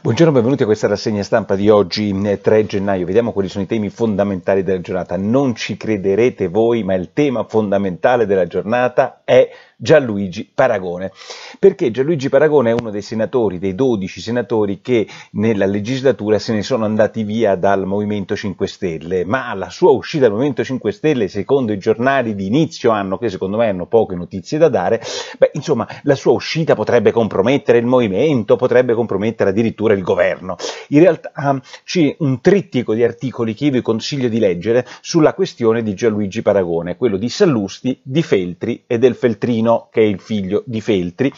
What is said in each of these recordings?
Buongiorno, benvenuti a questa rassegna stampa di oggi, 3 eh, gennaio. Vediamo quali sono i temi fondamentali della giornata. Non ci crederete voi, ma il tema fondamentale della giornata è Gianluigi Paragone. Perché Gianluigi Paragone è uno dei senatori, dei 12 senatori che nella legislatura se ne sono andati via dal Movimento 5 Stelle, ma la sua uscita dal Movimento 5 Stelle, secondo i giornali di inizio anno, che secondo me hanno poche notizie da dare, beh, insomma, la sua uscita potrebbe compromettere il movimento, potrebbe compromettere addirittura il governo. In realtà ah, c'è un trittico di articoli che io vi consiglio di leggere sulla questione di Gianluigi Paragone, quello di Sallusti, di Feltri e del Feltrino Marino, che è il figlio di Feltri,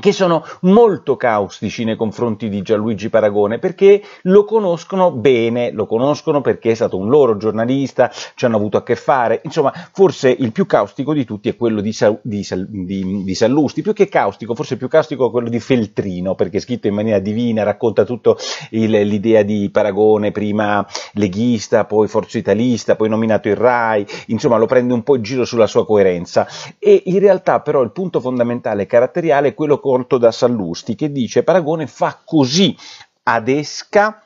che sono molto caustici nei confronti di Gianluigi Paragone perché lo conoscono bene, lo conoscono perché è stato un loro giornalista, ci hanno avuto a che fare, insomma forse il più caustico di tutti è quello di, Sa- di, Sal- di, di Sallusti, più che caustico, forse più caustico è quello di Feltrino perché è scritto in maniera divina, racconta tutta l'idea di Paragone, prima leghista, poi forzitalista, poi nominato il RAI, insomma lo prende un po' in giro sulla sua coerenza e in realtà però il punto fondamentale caratteriale è quello raccolto da Sallusti, che dice Paragone fa così adesca,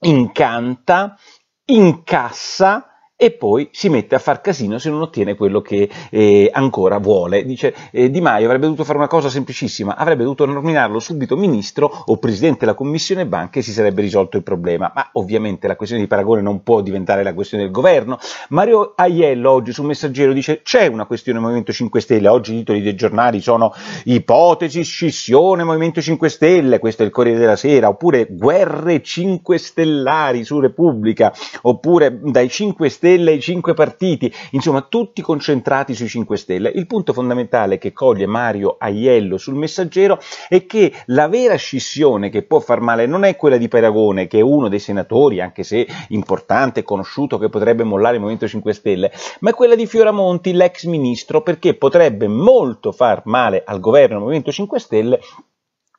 incanta, incassa, e poi si mette a far casino se non ottiene quello che eh, ancora vuole. Dice eh, Di Maio avrebbe dovuto fare una cosa semplicissima, avrebbe dovuto nominarlo subito ministro o presidente della commissione banca e si sarebbe risolto il problema. Ma ovviamente la questione di paragone non può diventare la questione del governo. Mario Aiello oggi su Messaggero dice c'è una questione Movimento 5 Stelle, oggi i titoli dei giornali sono ipotesi, scissione Movimento 5 Stelle, questo è il Corriere della Sera, oppure guerre 5 stellari su Repubblica, oppure dai 5 Stelle Stelle i cinque partiti, insomma tutti concentrati sui 5 Stelle. Il punto fondamentale che coglie Mario Aiello sul messaggero è che la vera scissione che può far male non è quella di Paragone, che è uno dei senatori, anche se importante e conosciuto, che potrebbe mollare il Movimento 5 Stelle, ma è quella di Fioramonti, l'ex ministro, perché potrebbe molto far male al governo del Movimento 5 Stelle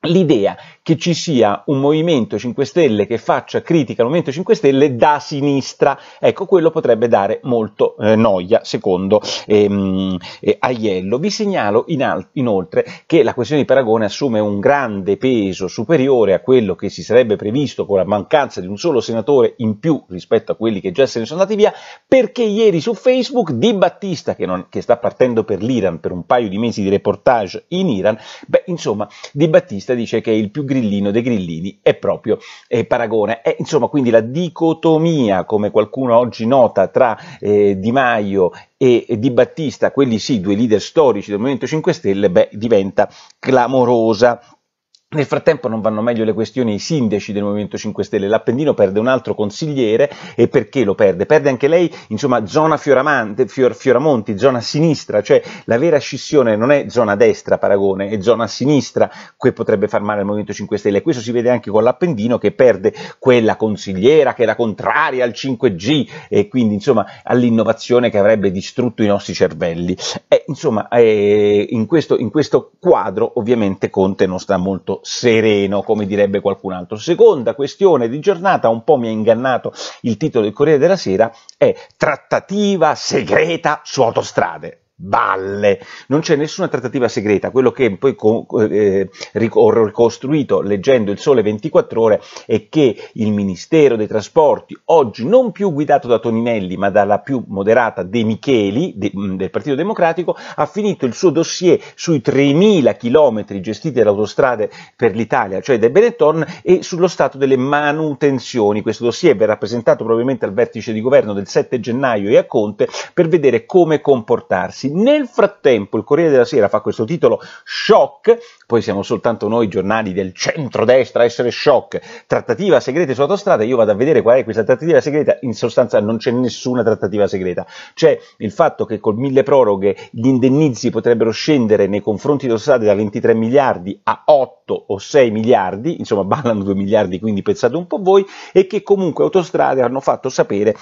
l'idea che ci sia un movimento 5 Stelle che faccia critica al movimento 5 Stelle da sinistra, ecco quello potrebbe dare molto eh, noia secondo ehm, eh, Aiello. Vi segnalo in inoltre che la questione di Paragone assume un grande peso superiore a quello che si sarebbe previsto con la mancanza di un solo senatore in più rispetto a quelli che già se ne sono andati via, perché ieri su Facebook Di Battista, che, non, che sta partendo per l'Iran per un paio di mesi di reportage in Iran, beh insomma Di Battista intervista dice che il più grillino dei grillini è proprio eh, Paragone. E, insomma, quindi la dicotomia, come qualcuno oggi nota, tra eh, Di Maio e Di Battista, quelli sì, due leader storici del Movimento 5 Stelle, beh, diventa clamorosa. Nel frattempo non vanno meglio le questioni ai sindaci del Movimento 5 Stelle, l'Appendino perde un altro consigliere e perché lo perde? Perde anche lei, insomma, zona Fior, Fioramonti, zona sinistra, cioè la vera scissione non è zona destra Paragone, è zona sinistra che potrebbe far male al Movimento 5 Stelle. Questo si vede anche con l'Appendino che perde quella consigliera che era contraria al 5G e quindi insomma all'innovazione che avrebbe distrutto i nostri cervelli. E, eh, insomma, eh, in, questo, in questo quadro ovviamente Conte non sta molto sereno, come direbbe qualcun altro. Seconda questione di giornata, un po' mi ha ingannato il titolo del Corriere della Sera, è trattativa segreta su autostrade balle, non c'è nessuna trattativa segreta, quello che poi co- eh, ho ricostruito leggendo il Sole 24 ore è che il Ministero dei Trasporti, oggi non più guidato da Toninelli ma dalla più moderata De Micheli de, del Partito Democratico, ha finito il suo dossier sui 3.000 chilometri gestiti dalle autostrade per l'Italia, cioè del Benetton, e sullo stato delle manutenzioni. Questo dossier verrà presentato probabilmente al vertice di governo del 7 gennaio e a Conte per vedere come comportarsi nel frattempo il Corriere della Sera fa questo titolo shock, poi siamo soltanto noi giornali del centrodestra a essere shock, trattativa segreta su autostrada, io vado a vedere qual è questa trattativa segreta, in sostanza non c'è nessuna trattativa segreta, c'è il fatto che col mille proroghe gli indennizi potrebbero scendere nei confronti di autostrade da 23 miliardi a 8 o 6 miliardi, insomma ballano 2 miliardi quindi pensate un po' voi, e che comunque autostrade hanno fatto sapere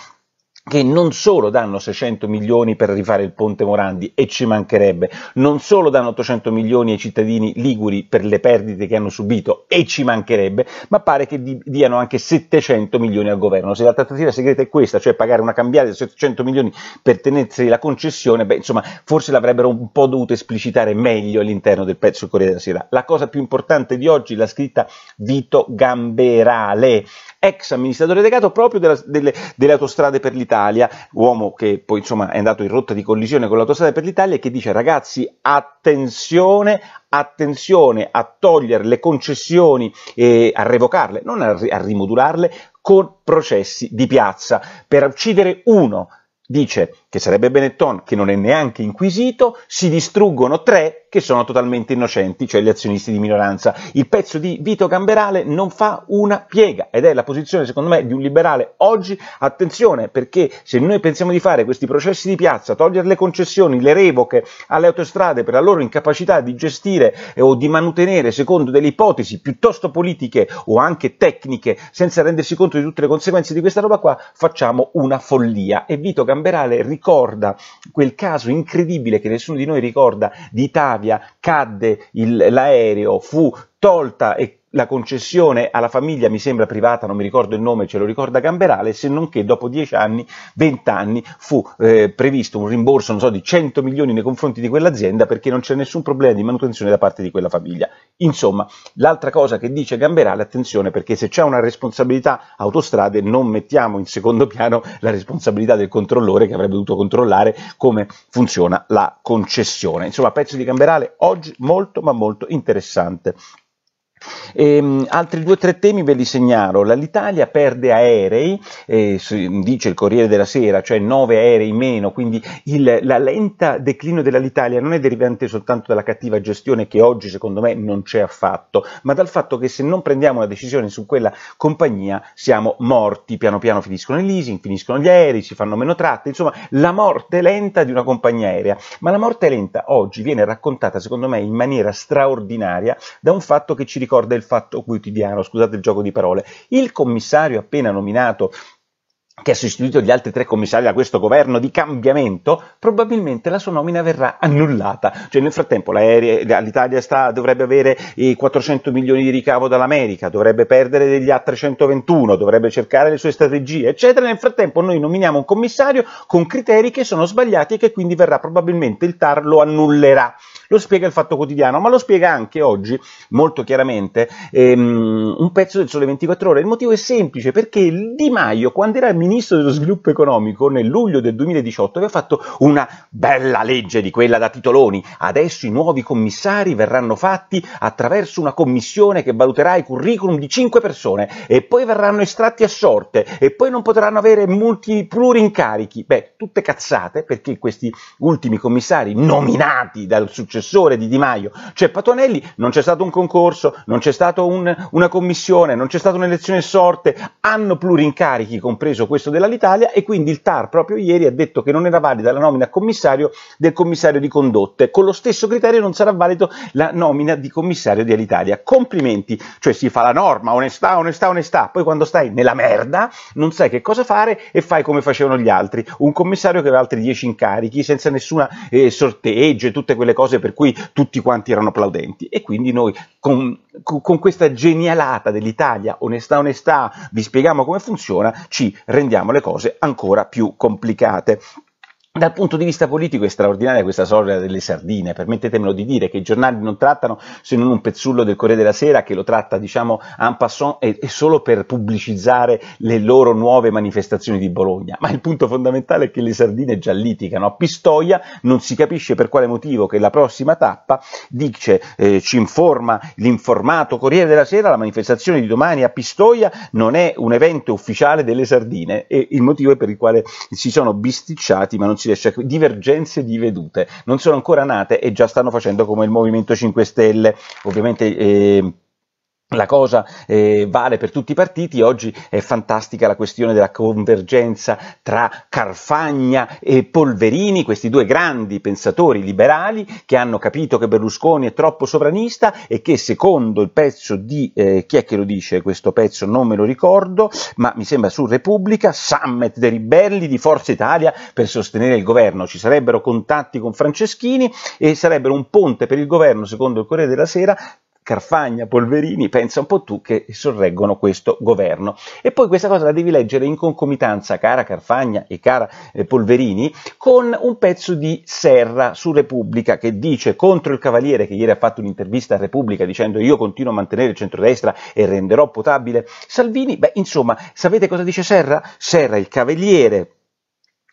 che non solo danno 600 milioni per rifare il ponte Morandi e ci mancherebbe, non solo danno 800 milioni ai cittadini liguri per le perdite che hanno subito e ci mancherebbe, ma pare che di- diano anche 700 milioni al governo. Se la trattativa segreta è questa, cioè pagare una cambiata di 700 milioni per tenersi la concessione, beh, insomma, forse l'avrebbero un po' dovuto esplicitare meglio all'interno del pezzo del Corriere della Sera. La cosa più importante di oggi l'ha scritta Vito Gamberale, ex amministratore delegato proprio della, delle, delle autostrade per l'Italia d'Italia, uomo che poi insomma è andato in rotta di collisione con l'autostrada per l'Italia e che dice ragazzi attenzione, attenzione a togliere le concessioni, eh, a revocarle, non a, a rimodularle, con processi di piazza per uccidere uno, dice che sarebbe Benetton, che non è neanche inquisito, si distruggono tre che sono totalmente innocenti, cioè gli azionisti di minoranza. Il pezzo di Vito Gamberale non fa una piega ed è la posizione, secondo me, di un liberale oggi. Attenzione, perché se noi pensiamo di fare questi processi di piazza, togliere le concessioni, le revoche alle autostrade per la loro incapacità di gestire eh, o di mantenere secondo delle ipotesi piuttosto politiche o anche tecniche, senza rendersi conto di tutte le conseguenze di questa roba qua, facciamo una follia. E Vito Gamberale ricorda ricorda quel caso incredibile che nessuno di noi ricorda di Tavia, cadde il, l'aereo, fu tolta e la concessione alla famiglia mi sembra privata, non mi ricordo il nome, ce lo ricorda Gamberale, se non che dopo 10 anni, 20 anni fu eh, previsto un rimborso so, di 100 milioni nei confronti di quell'azienda perché non c'è nessun problema di manutenzione da parte di quella famiglia. Insomma, l'altra cosa che dice Gamberale, attenzione perché se c'è una responsabilità autostrade non mettiamo in secondo piano la responsabilità del controllore che avrebbe dovuto controllare come funziona la concessione. Insomma, pezzo di Gamberale oggi molto ma molto interessante. E, ehm, altri due o tre temi ve li segnalo. L'Italia perde aerei, eh, dice il Corriere della Sera, cioè nove aerei meno, quindi il la lenta declino dell'Italia non è derivante soltanto dalla cattiva gestione che oggi secondo me non c'è affatto, ma dal fatto che se non prendiamo una decisione su quella compagnia siamo morti, piano piano finiscono i leasing, finiscono gli aerei, si fanno meno tratte, insomma la morte lenta di una compagnia aerea, ma la morte lenta oggi viene raccontata secondo me in maniera straordinaria da un fatto che ci ricorda ricorda il fatto quotidiano, scusate il gioco di parole. Il commissario appena nominato che ha sostituito gli altri tre commissari da questo governo di cambiamento, probabilmente la sua nomina verrà annullata. Cioè nel frattempo l'Italia sta, dovrebbe avere i 400 milioni di ricavo dall'America, dovrebbe perdere degli A321, dovrebbe cercare le sue strategie, eccetera. Nel frattempo noi nominiamo un commissario con criteri che sono sbagliati e che quindi verrà probabilmente il TAR lo annullerà. Lo spiega il Fatto Quotidiano, ma lo spiega anche oggi molto chiaramente ehm, un pezzo del Sole 24 Ore. Il motivo è semplice, perché Di Maio quando era ministro, ministro dello sviluppo economico nel luglio del 2018 aveva fatto una bella legge di quella da titoloni. Adesso i nuovi commissari verranno fatti attraverso una commissione che valuterà i curriculum di cinque persone e poi verranno estratti a sorte e poi non potranno avere molti plurincarichi. Beh, tutte cazzate perché questi ultimi commissari nominati dal successore di Di Maio, cioè Patonelli, non c'è stato un concorso, non c'è stata un, una commissione, non c'è stata un'elezione a sorte, hanno plurincarichi, compreso questo questo dell'Alitalia e quindi il TAR proprio ieri ha detto che non era valida la nomina a commissario del commissario di condotte. Con lo stesso criterio non sarà valido la nomina di commissario di Alitalia. Complimenti, cioè si fa la norma, onestà, onestà, onestà. Poi quando stai nella merda non sai che cosa fare e fai come facevano gli altri. Un commissario che aveva altri dieci incarichi senza nessuna eh, sorteggio e tutte quelle cose per cui tutti quanti erano plaudenti. E quindi noi con, con questa genialata dell'Italia, onestà, onestà, vi spieghiamo come funziona, ci rendiamo le cose ancora più complicate. Dal punto di vista politico è straordinaria questa storia delle sardine, permettetemelo di dire che i giornali non trattano se non un pezzullo del Corriere della Sera che lo tratta diciamo en passant e, e solo per pubblicizzare le loro nuove manifestazioni di Bologna, ma il punto fondamentale è che le sardine già litigano, a Pistoia non si capisce per quale motivo che la prossima tappa dice, eh, ci informa l'informato Corriere della Sera, la manifestazione di domani a Pistoia non è un evento ufficiale delle sardine e il motivo è per il quale si sono bisticciati ma non si si riesce divergenze di vedute, non sono ancora nate e già stanno facendo come il Movimento 5 Stelle, ovviamente... Eh, la cosa eh, vale per tutti i partiti, oggi è fantastica la questione della convergenza tra Carfagna e Polverini, questi due grandi pensatori liberali che hanno capito che Berlusconi è troppo sovranista e che secondo il pezzo di, eh, chi è che lo dice questo pezzo, non me lo ricordo, ma mi sembra su Repubblica, summit dei ribelli di Forza Italia per sostenere il governo, ci sarebbero contatti con Franceschini e sarebbero un ponte per il governo, secondo il Corriere della Sera, Carfagna, Polverini, pensa un po' tu che sorreggono questo governo. E poi questa cosa la devi leggere in concomitanza, cara Carfagna e cara eh, Polverini, con un pezzo di Serra su Repubblica che dice contro il Cavaliere, che ieri ha fatto un'intervista a Repubblica dicendo io continuo a mantenere il centrodestra e renderò potabile Salvini. Beh, insomma, sapete cosa dice Serra? Serra, il Cavaliere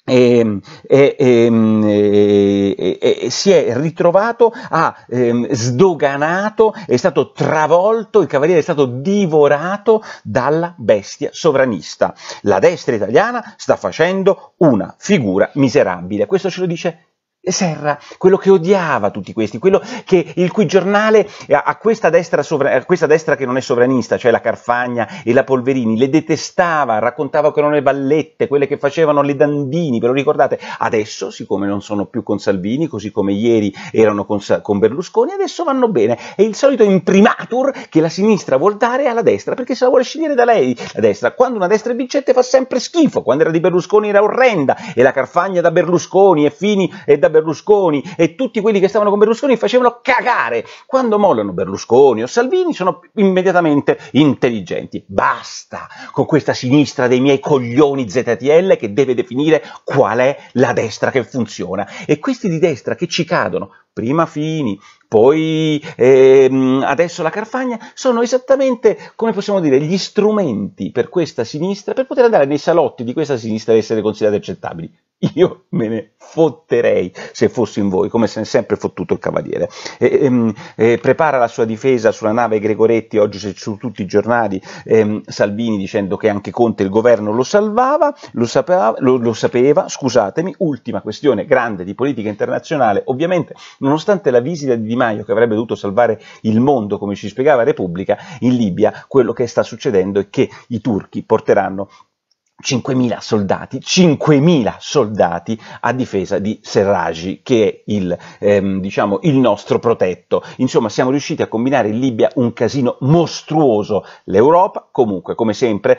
Ehm, e, ehm, e, e, e, si è ritrovato, ha ehm, sdoganato, è stato travolto, il cavaliere è stato divorato dalla bestia sovranista. La destra italiana sta facendo una figura miserabile. Questo ce lo dice Serra, quello che odiava tutti questi, quello che, il cui giornale a questa, sovra, a eh, questa, destra che non è sovranista, cioè la Carfagna e la Polverini, le detestava, raccontava che erano le ballette, quelle che facevano le dandini, ve lo ricordate? Adesso, siccome non sono più con Salvini, così come ieri erano con, con Berlusconi, adesso vanno bene. È il solito imprimatur che la sinistra vuol dare alla destra, perché se la vuole scegliere da lei la destra. Quando una destra è vincente fa sempre schifo, quando era di Berlusconi era orrenda, e la Carfagna da Berlusconi e Fini e da Berlusconi e tutti quelli che stavano con Berlusconi facevano cagare. Quando mollano Berlusconi o Salvini sono immediatamente intelligenti. Basta con questa sinistra dei miei coglioni ZTL che deve definire qual è la destra che funziona. E questi di destra che ci cadono, prima Fini, poi ehm, adesso la Carfagna, sono esattamente, come possiamo dire, gli strumenti per questa sinistra, per poter andare nei salotti di questa sinistra e essere considerati accettabili. Io me ne fotterei se fossi in voi, come se ne è sempre fottuto il cavaliere. E, ehm, eh, prepara la sua difesa sulla nave Gregoretti, oggi su tutti i giornali, ehm, Salvini dicendo che anche Conte il governo lo salvava, lo sapeva, lo, lo sapeva, scusatemi, ultima questione grande di politica internazionale, ovviamente nonostante la visita di di Maio che avrebbe dovuto salvare il mondo, come ci spiegava Repubblica, in Libia quello che sta succedendo è che i turchi porteranno 5.000 soldati, 5.000 soldati a difesa di Serraj, che è il, ehm, diciamo, il, nostro protetto. Insomma, siamo riusciti a combinare in Libia un casino mostruoso. L'Europa, comunque, come sempre,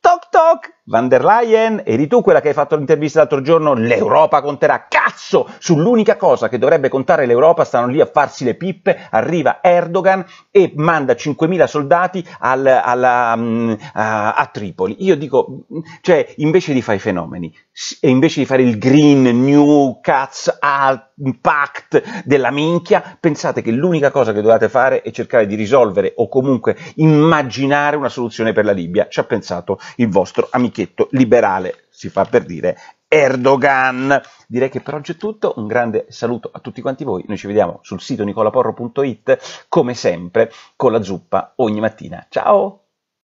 toc toc, Van der Leyen, eri tu quella che hai fatto l'intervista l'altro giorno? L'Europa conterà. Cazzo! Sull'unica cosa che dovrebbe contare l'Europa stanno lì a farsi le pippe. Arriva Erdogan e manda 5.000 soldati al, alla, um, a, a, Tripoli. Io dico, cioè, invece di fare i fenomeni, e invece di fare il Green New Cuts Pact della minchia, pensate che l'unica cosa che dovete fare è cercare di risolvere o comunque immaginare una soluzione per la Libia. Ci ha pensato il vostro amico amichetto liberale, si fa per dire, Erdogan. Direi che per oggi è tutto, un grande saluto a tutti quanti voi, noi ci vediamo sul sito nicolaporro.it come sempre con la zuppa ogni mattina. Ciao!